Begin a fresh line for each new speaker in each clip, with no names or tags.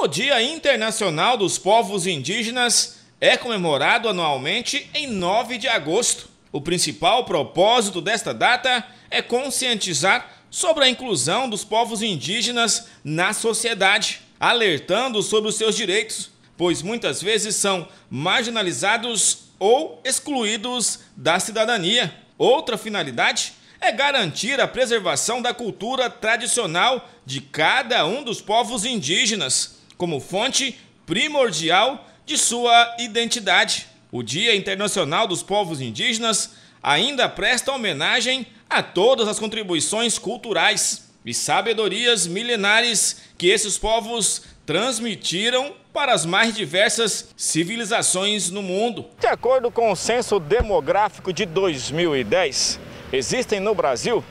O Dia Internacional dos Povos Indígenas é comemorado anualmente em 9 de agosto. O principal propósito desta data é conscientizar sobre a inclusão dos povos indígenas na sociedade, alertando sobre os seus direitos, pois muitas vezes são marginalizados ou excluídos da cidadania. Outra finalidade é garantir a preservação da cultura tradicional de cada um dos povos indígenas como fonte primordial de sua identidade. O Dia Internacional dos Povos Indígenas ainda presta homenagem a todas as contribuições culturais e sabedorias milenares que esses povos transmitiram para as mais diversas civilizações no mundo. De acordo com o censo demográfico de 2010, existem no Brasil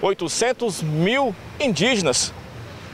800 mil indígenas,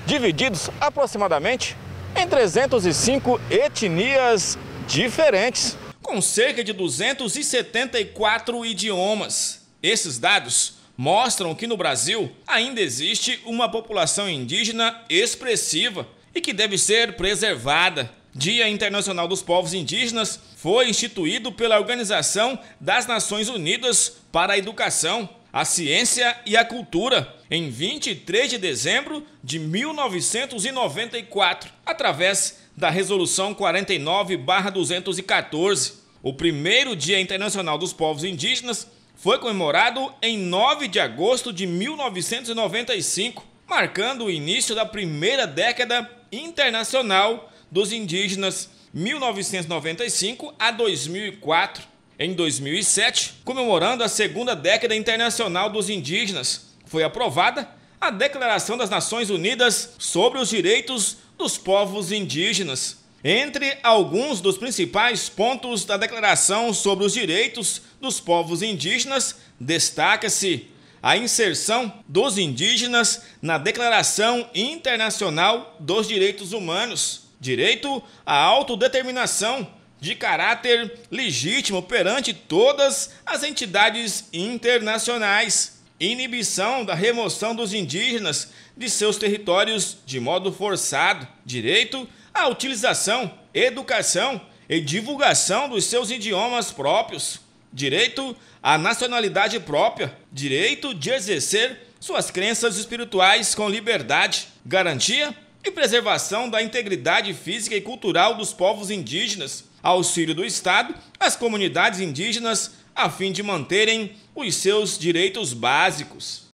divididos aproximadamente em 305 etnias diferentes. Com cerca de 274 idiomas. Esses dados mostram que no Brasil ainda existe uma população indígena expressiva e que deve ser preservada. Dia Internacional dos Povos Indígenas foi instituído pela Organização das Nações Unidas para a Educação, a ciência e a cultura em 23 de dezembro de 1994, através da Resolução 49-214. O primeiro Dia Internacional dos Povos Indígenas foi comemorado em 9 de agosto de 1995, marcando o início da primeira década internacional dos indígenas 1995 a 2004 em 2007, comemorando a segunda década internacional dos indígenas, foi aprovada a Declaração das Nações Unidas sobre os Direitos dos Povos Indígenas. Entre alguns dos principais pontos da Declaração sobre os Direitos dos Povos Indígenas, destaca-se a inserção dos indígenas na Declaração Internacional dos Direitos Humanos, direito à autodeterminação de caráter legítimo perante todas as entidades internacionais, inibição da remoção dos indígenas de seus territórios de modo forçado, direito à utilização, educação e divulgação dos seus idiomas próprios, direito à nacionalidade própria, direito de exercer suas crenças espirituais com liberdade, garantia e preservação da integridade física e cultural dos povos indígenas, auxílio do Estado às comunidades indígenas a fim de manterem os seus direitos básicos.